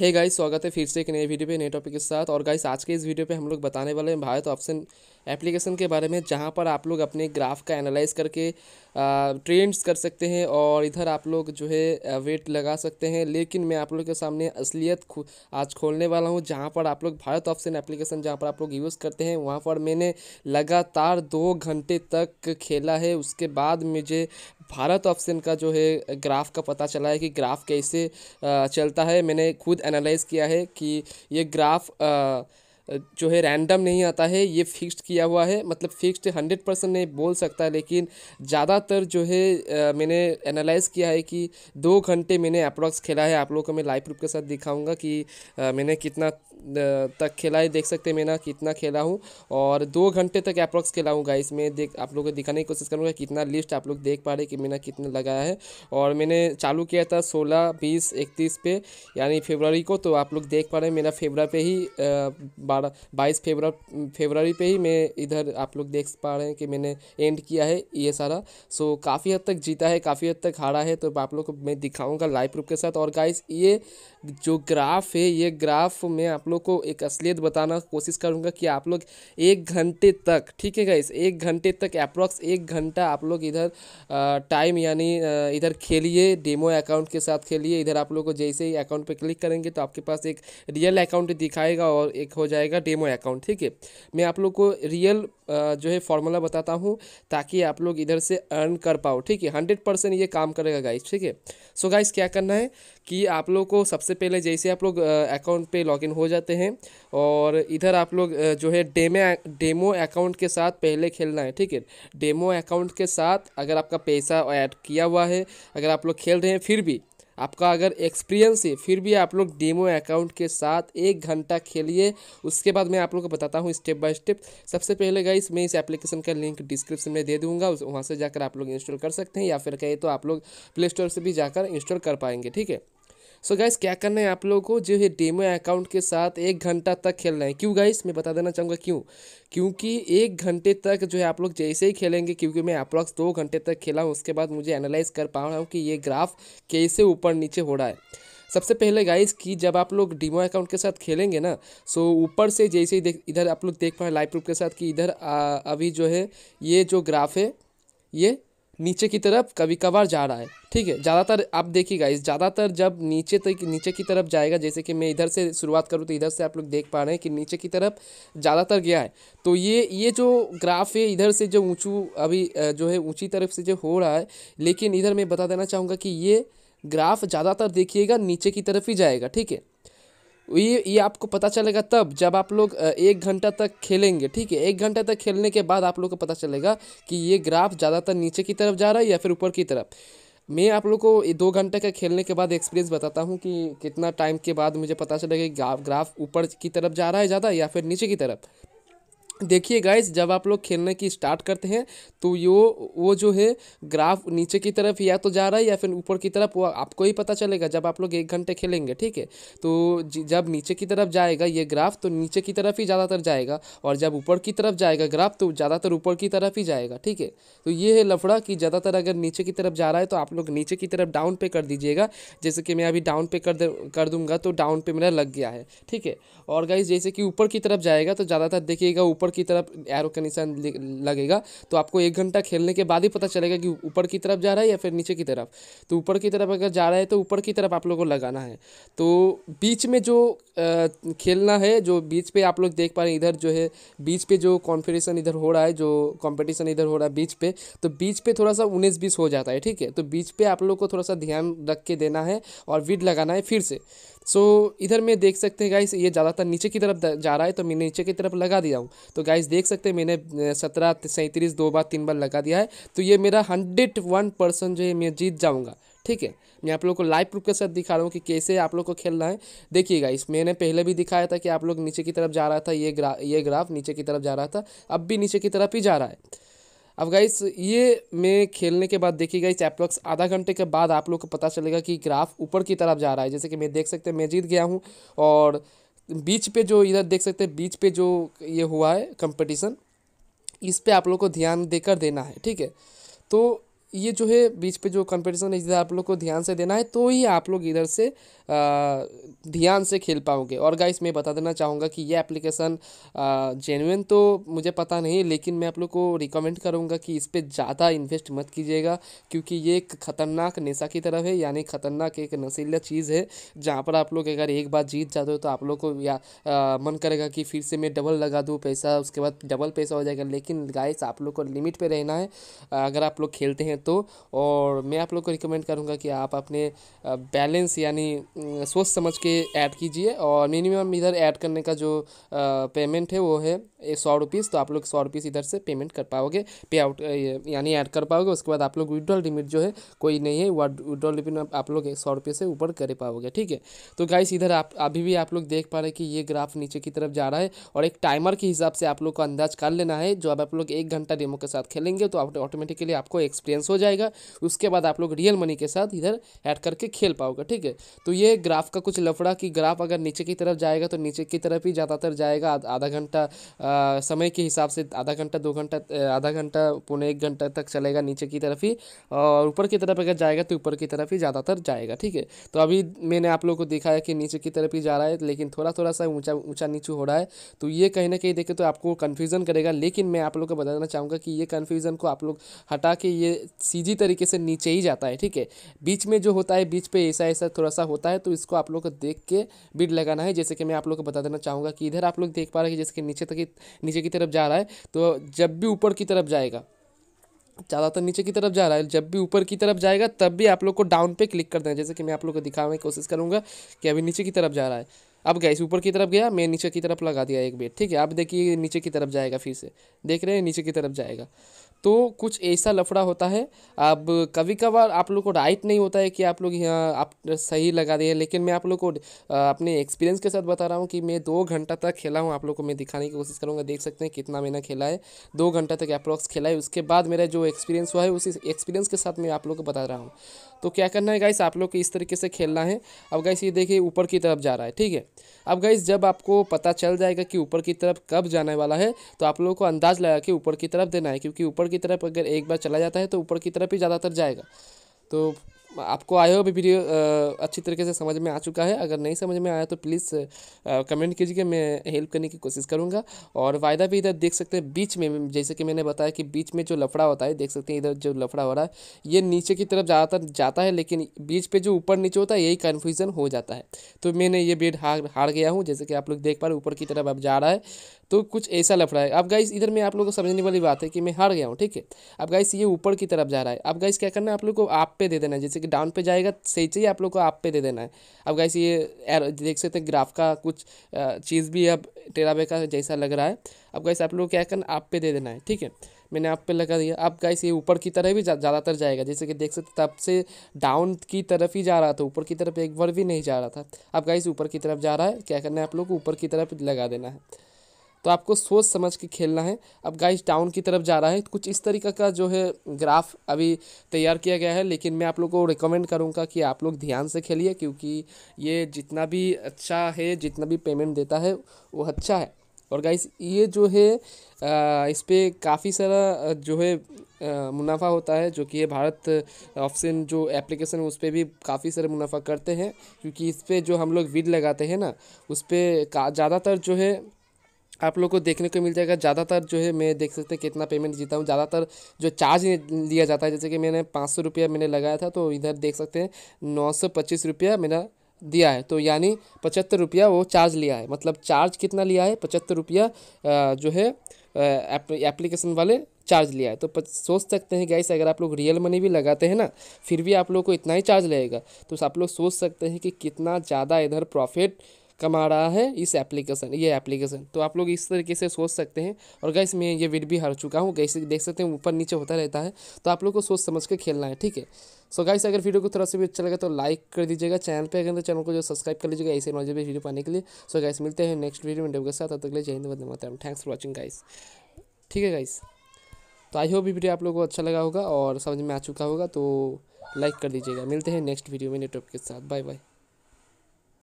हे hey guys स्वागत है फिर से एक नए वीडियो पे नए टॉपिक के साथ और गाइस आज के इस वीडियो पे हम लोग बताने वाले हैं भारत ऑप्शन एप्लीकेशन के बारे में जहां पर आप लोग अपने ग्राफ का एनालाइज करके ट्रेंड्स कर सकते हैं और इधर आप लोग जो है वेट लगा सकते हैं लेकिन मैं आप लोग के सामने असलियत आज खोलने वाला हूँ जहाँ पर आप लोग भारत ऑप्शन एप्लीकेशन जहाँ पर आप लोग यूज़ करते हैं वहाँ पर मैंने लगातार दो घंटे तक खेला है उसके बाद मुझे भारत ऑप्शन का जो है ग्राफ का पता चला है कि ग्राफ कैसे चलता है मैंने खुद एनालाइज़ किया है कि ये ग्राफ आ, जो है रैंडम नहीं आता है ये फिक्स्ड किया हुआ है मतलब फिक्स्ड हंड्रेड परसेंट नहीं बोल सकता लेकिन ज़्यादातर जो है आ, मैंने एनालाइज किया है कि दो घंटे मैंने अप्रॉक्स खेला है आप लोगों को मैं लाइव प्रूफ के साथ दिखाऊंगा कि आ, मैंने कितना तक खेला है देख सकते हैं मैं ना कितना खेला हूँ और दो घंटे तक अप्रॉक्स खेला हूँ गाइस मैं देख आप लोगों को दिखाने की कोशिश करूँगा कितना लिस्ट आप लोग देख पा रहे कि मैंने कितना लगाया है और मैंने चालू किया था सोलह बीस इकतीस पे यानी फेबररी को तो आप लोग देख पा रहे हैं मेरा फेबर पे ही बारह बाईस फेबर फेबररी पर ही मैं इधर आप लोग देख पा रहे हैं कि मैंने एंड किया है ये सारा सो काफ़ी हद तक जीता है काफ़ी हद तक हारा है तो आप लोग को मैं दिखाऊँगा लाइव प्रूफ के साथ और गाइस ये जो ग्राफ है ये ग्राफ में आप लोग लोग को एक असलियत बताना कोशिश करूँगा कि आप लोग एक घंटे तक ठीक है गाइस एक घंटे तक अप्रॉक्स एक घंटा आप लोग इधर टाइम यानी इधर खेलिए डेमो अकाउंट के साथ खेलिए इधर आप लोग को जैसे ही अकाउंट पर क्लिक करेंगे तो आपके पास एक रियल अकाउंट दिखाएगा और एक हो जाएगा डेमो अकाउंट ठीक है मैं आप लोग को रियल जो है फॉर्मूला बताता हूँ ताकि आप लोग इधर से अर्न कर पाओ ठीक है हंड्रेड परसेंट ये काम करेगा गाइस ठीक है सो गाइस क्या करना है कि आप लोग को सबसे पहले जैसे आप लोग अकाउंट पे लॉगिन हो जाते हैं और इधर आप लोग जो है डेमे डेमो अकाउंट के साथ पहले खेलना है ठीक है डेमो अकाउंट के साथ अगर आपका पैसा ऐड किया हुआ है अगर आप लोग खेल रहे हैं फिर भी आपका अगर एक्सपीरियंस है फिर भी आप लोग डेमो अकाउंट के साथ एक घंटा खेलिए उसके बाद मैं आप लोग को बताता हूँ स्टेप बाय स्टेप सबसे पहले गाइस मैं इस एप्लीकेशन का लिंक डिस्क्रिप्शन में दे दूँगा वहाँ से जाकर आप लोग इंस्टॉल कर सकते हैं या फिर कहे तो आप लोग प्ले स्टोर से भी जाकर इंस्टॉल कर पाएंगे ठीक है सो गाइस क्या करना है आप लोगों को जो है डेमो अकाउंट के साथ एक घंटा तक खेलना है क्यों गाइस मैं बता देना चाहूँगा क्यों क्योंकि एक घंटे तक जो है आप लोग जैसे ही खेलेंगे क्योंकि मैं अप्रॉक्स दो घंटे तक खेला हूँ उसके बाद मुझे एनालाइज कर पा रहा हूँ कि ये ग्राफ कैसे ऊपर नीचे हो रहा है सबसे पहले गाइस कि जब आप लोग डीमो अकाउंट के साथ खेलेंगे ना सो ऊपर से जैसे ही देख इधर आप लोग देख पाए लाइव प्रूफ के साथ कि इधर अभी जो है ये जो ग्राफ है ये नीचे की तरफ कभी कभार जा रहा है ठीक है ज़्यादातर आप देखिएगा इस ज़्यादातर जब नीचे तक नीचे की तरफ जाएगा जैसे कि मैं इधर से शुरुआत करूँ तो इधर से आप लोग देख पा रहे हैं कि नीचे की तरफ ज़्यादातर गया है तो ये ये जो ग्राफ है इधर से जो ऊँचू अभी जो है ऊँची तरफ से जो हो रहा है लेकिन इधर मैं बता देना चाहूँगा कि ये ग्राफ ज़्यादातर देखिएगा नीचे की तरफ ही जाएगा ठीक है ये ये आपको पता चलेगा तब जब आप लोग एक घंटा तक खेलेंगे ठीक है एक घंटा तक खेलने के बाद आप लोग को पता चलेगा कि ये ग्राफ ज़्यादातर नीचे की तरफ जा रहा है या फिर ऊपर की तरफ मैं आप लोग को दो घंटे का खेलने के बाद एक्सपीरियंस बताता हूँ कि कितना टाइम के बाद मुझे पता चलेगा कि ग्राफ ऊपर की तरफ जा रहा है ज़्यादा या फिर नीचे की तरफ देखिए गाइज जब आप लोग खेलने की स्टार्ट करते हैं तो यो वो जो है ग्राफ नीचे की तरफ या तो जा रहा है या फिर ऊपर की तरफ वो आपको ही पता चलेगा जब आप लोग एक घंटे खेलेंगे ठीक है तो जब नीचे की तरफ जाएगा ये ग्राफ तो नीचे की तरफ ही ज़्यादातर जाएगा और जब ऊपर की तरफ जाएगा ग्राफ तो ज़्यादातर ऊपर की तरफ ही जाएगा ठीक है तो ये है लफड़ा कि ज़्यादातर अगर नीचे की तरफ जा रहा है तो आप लोग नीचे की तरफ डाउन पे कर दीजिएगा जैसे कि मैं अभी डाउन पे कर कर दूँगा तो डाउन पे मेरा लग गया है ठीक है और गाइज जैसे कि ऊपर की तरफ जाएगा तो ज़्यादातर देखिएगा ऊपर की तरफ एरो का निशान लगेगा तो आपको एक घंटा खेलने के बाद ही पता चलेगा कि ऊपर की तरफ जा रहा है या फिर नीचे की तरफ तो ऊपर की तरफ अगर जा रहा है तो ऊपर की तरफ आप लोग को लगाना है तो बीच में जो आ, खेलना है जो बीच पे आप लोग देख पा रहे हैं इधर जो है बीच पे जो कॉन्फिडेशन इधर हो रहा है जो कंपटीशन इधर हो रहा है बीच पे तो बीच पे थोड़ा सा उन्नीस बीस हो जाता है ठीक है तो बीच पे आप लोग को थोड़ा सा ध्यान रख के देना है और विड लगाना है फिर से सो so, इधर में देख सकते हैं गाइस ये ज़्यादातर नीचे की तरफ जा रहा है तो मैं नीचे की तरफ लगा दिया हूँ तो गाइस देख सकते हैं मैंने सत्रह सैंतीस दो बार तीन बार लगा दिया है तो ये मेरा हंड्रेड वन परसेंट जो है मैं जीत जाऊँगा ठीक है मैं आप लोग को लाइव प्रूफ के साथ दिखा रहा हूँ कि कैसे आप लोग को खेलना है देखिए गाइस मैंने पहले भी दिखाया था कि आप लोग नीचे की तरफ जा रहा था ये ग्रा ये ग्राफ नीचे की तरफ जा रहा था अब भी नीचे की तरफ ही जा रहा है अब गाइस ये मैं खेलने के बाद देखिए गाइस चैप्लॉक्स आधा घंटे के बाद आप लोग को पता चलेगा कि ग्राफ ऊपर की तरफ जा रहा है जैसे कि मैं देख सकते हैं मैं जीत गया हूँ और बीच पे जो इधर देख सकते हैं बीच पे जो ये हुआ है कंपटीशन इस पे आप लोग को ध्यान देकर देना है ठीक है तो ये जो है बीच पे जो कंपटीशन है इधर आप लोग को ध्यान से देना है तो ही आप लोग इधर से ध्यान से खेल पाओगे और गाइस मैं बता देना चाहूँगा कि ये एप्लीकेशन जेनुइन तो मुझे पता नहीं लेकिन मैं आप लोग को रिकमेंड करूँगा कि इस पर ज़्यादा इन्वेस्ट मत कीजिएगा क्योंकि ये एक ख़तरनाक नशा की तरफ है यानी ख़तरनाक एक नशीला चीज़ है जहाँ पर आप लोग अगर एक बार जीत जाते हो तो आप लोग को या आ, मन करेगा कि फिर से मैं डबल लगा दूँ पैसा उसके बाद डबल पैसा हो जाएगा लेकिन गाइस आप लोग को लिमिट पर रहना है अगर आप लोग खेलते हैं तो और मैं आप लोग को रिकमेंड करूँगा कि आप अपने बैलेंस यानी सोच समझ के ऐड कीजिए और मिनिमम इधर ऐड करने का जो पेमेंट है वो है सौ रुपीज़ तो आप लोग सौ रुपीज़ इधर से पेमेंट कर पाओगे पे आउट यानी ऐड कर पाओगे उसके बाद आप लोग विड्रॉल लिमिट जो है कोई नहीं है विड्रॉल लिमिट आप लोग एक सौ रुपये से ऊपर कर पाओगे ठीक है तो गाइस इधर आप अभी भी आप लोग देख पा रहे हैं कि ये ग्राफ नीचे की तरफ जा रहा है और एक टाइमर के हिसाब से आप लोग को अंदाज कर लेना है जो अब आप लोग एक घंटा डेमो के साथ खेलेंगे तो ऑटोमेटिकली आपको एक्सपीरियंस हो जाएगा उसके बाद आप लोग रियल मनी के साथ इधर ऐड करके खेल पाओगे ठीक है तो ये ग्राफ का कुछ लफड़ा कि ग्राफ अगर नीचे की तरफ जाएगा तो नीचे की तरफ ही ज़्यादातर जाएगा आधा घंटा समय के हिसाब से आधा घंटा दो घंटा आधा घंटा पौने एक घंटा तक चलेगा नीचे की तरफ ही और ऊपर की तरफ अगर जाएगा तो ऊपर की तरफ ही ज़्यादातर जाएगा ठीक है तो अभी मैंने आप लोग को देखा है कि नीचे की तरफ ही जा रहा है लेकिन थोड़ा थोड़ा सा ऊँचा ऊँचा नीचे हो रहा है तो ये कहीं ना कहीं देखे तो आपको कन्फ्यूज़न करेगा लेकिन मैं आप लोग को बताना चाहूँगा कि ये कन्फ्यूज़न को आप लोग हटा के ये सीधी तरीके से नीचे ही जाता है ठीक है बीच में जो होता है बीच पे ऐसा ऐसा थोड़ा सा होता है तो इसको आप लोग को देख के बीड लगाना है जैसे कि मैं आप लोग को बता देना चाहूँगा कि इधर आप लोग देख पा रहे हैं जैसे कि नीचे तक नीचे की तरफ जा रहा है तो जब भी ऊपर की तरफ जाएगा ज़्यादातर नीचे की तरफ जा रहा है जब भी ऊपर की तरफ जाएगा तब भी आप लोग को डाउन पे क्लिक कर देना जैसे कि मैं आप लोग को दिखाने की कोशिश करूँगा कि अभी नीचे की तरफ जा रहा है अब गैस ऊपर की तरफ गया मैं नीचे की तरफ लगा दिया एक बेट ठीक है आप देखिए नीचे की तरफ जाएगा फिर से देख रहे हैं नीचे की तरफ जाएगा तो कुछ ऐसा लफड़ा होता है अब कभी कभार आप लोग को डाइट नहीं होता है कि आप लोग यहाँ आप सही लगा दिए लेकिन मैं आप लोग को अपने एक्सपीरियंस के साथ बता रहा हूँ कि मैं दो घंटा तक खेला हूँ आप लोग को मैं दिखाने की कोशिश करूँगा देख सकते हैं कितना मैंने खेला है दो घंटा तक अप्रॉक्स खेला है उसके बाद मेरा जो एक्सपीरियंस हुआ है उसी एक्सपीरियंस के साथ मैं आप लोग को बता रहा हूँ तो क्या करना है गाइस आप लोग को इस तरीके से खेलना है अब गाइस ये देखिए ऊपर की तरफ जा रहा है ठीक है अब गाइस जब आपको पता चल जाएगा कि ऊपर की तरफ कब जाने वाला है तो आप लोगों को अंदाज लगा के ऊपर की तरफ देना है क्योंकि ऊपर की तरफ अगर एक बार चला जाता है तो ऊपर की तरफ ही ज़्यादातर जाएगा तो आपको हो भी वीडियो अच्छी तरीके से समझ में आ चुका है अगर नहीं समझ में आया तो प्लीज़ कमेंट कीजिए मैं हेल्प करने की कोशिश करूँगा और वायदा भी इधर देख सकते हैं बीच में जैसे कि मैंने बताया कि बीच में जो लफड़ा होता है देख सकते हैं इधर जो लफड़ा हो रहा है ये नीचे की तरफ ज़्यादातर जाता है लेकिन बीच पर जो ऊपर नीचे होता है यही कन्फ्यूज़न हो जाता है तो मैंने ये बेड हार हार गया हूँ जैसे कि आप लोग देख पा रहे ऊपर की तरफ अब जा रहा है तो कुछ ऐसा लफ रहा है अब गाइस इधर में आप लोग को समझने वाली बात है कि मैं हार गया हूँ ठीक है अब गाइस ये ऊपर की तरफ जा रहा है अब गाइस क्या करना है आप लोग को आप पे दे देना है जैसे कि डाउन पे जाएगा सही चाहिए आप लोग को आप पे दे देना है अब गाइस ये देख सकते हैं ग्राफ का कुछ चीज़ भी अब टेराबे का जैसा लग रहा है अब गाइस आप लोग क्या करना आप पे दे देना है ठीक है मैंने आप पे लगा दिया अब गाइस ये ऊपर की तरफ ही ज़्यादातर जा, जाएगा जैसे कि देख सकते तब से डाउन की तरफ ही जा रहा था ऊपर की तरफ एक बार भी नहीं जा रहा था अब गाइस ऊपर की तरफ जा रहा है क्या करना है आप लोग को ऊपर की तरफ लगा देना है तो आपको सोच समझ के खेलना है अब गाइस डाउन की तरफ जा रहा है कुछ इस तरीका का जो है ग्राफ अभी तैयार किया गया है लेकिन मैं आप लोग को रिकमेंड करूँगा कि आप लोग ध्यान से खेलिए क्योंकि ये जितना भी अच्छा है जितना भी पेमेंट देता है वो अच्छा है और गाइस ये जो है इस पर काफ़ी सारा जो है मुनाफा होता है जो कि ये भारत ऑप्शन जो एप्लीकेशन उस पर भी काफ़ी सारे मुनाफा करते हैं क्योंकि इस पर जो हम लोग विड लगाते हैं ना उस पर ज़्यादातर जो है आप लोग को देखने को मिल जाएगा ज़्यादातर जो है मैं देख सकते हैं कितना पेमेंट जीता हूँ ज़्यादातर जो चार्ज लिया जाता है जैसे कि मैंने पाँच सौ रुपया मैंने लगाया था तो इधर देख सकते हैं नौ सौ पच्चीस रुपया मेरा दिया है तो यानी पचहत्तर रुपया वो चार्ज लिया है मतलब चार्ज कितना लिया है पचहत्तर रुपया जो है एप्लीकेशन वाले चार्ज लिया है तो सोच सकते हैं गैस अगर आप लोग रियल मनी भी लगाते हैं ना फिर भी आप लोग को इतना ही चार्ज लगेगा तो आप लोग सोच सकते हैं कि कितना ज़्यादा इधर प्रॉफिट कमा रहा है इस एप्लीकेशन ये एप्लीकेशन तो आप लोग इस तरीके से सोच सकते हैं और गैस मैं ये वीड भी हार चुका हूँ गैस देख सकते हैं ऊपर नीचे होता रहता है तो आप लोग को सोच समझ के खेलना है ठीक है सो so गाइस अगर वीडियो को थोड़ा सा भी अच्छा लगा तो लाइक कर दीजिएगा चैनल पे अगर तो चैनल को जो सब्सक्राइब कर लीजिएगा ऐसे मजे वीडियो पाने के लिए सो so गाइस मिलते हैं नेक्स्ट वीडियो में के साथ तब तक जय हिंद वंदे मातरम थैंक्स फॉर वाचिंग गाइस ठीक है गाइस तो आई होप वीडियो आप लोग को अच्छा लगा होगा और समझ में आ चुका होगा तो लाइक कर दीजिएगा मिलते हैं नेक्स्ट वीडियो में नेटवर्क के साथ बाय बाय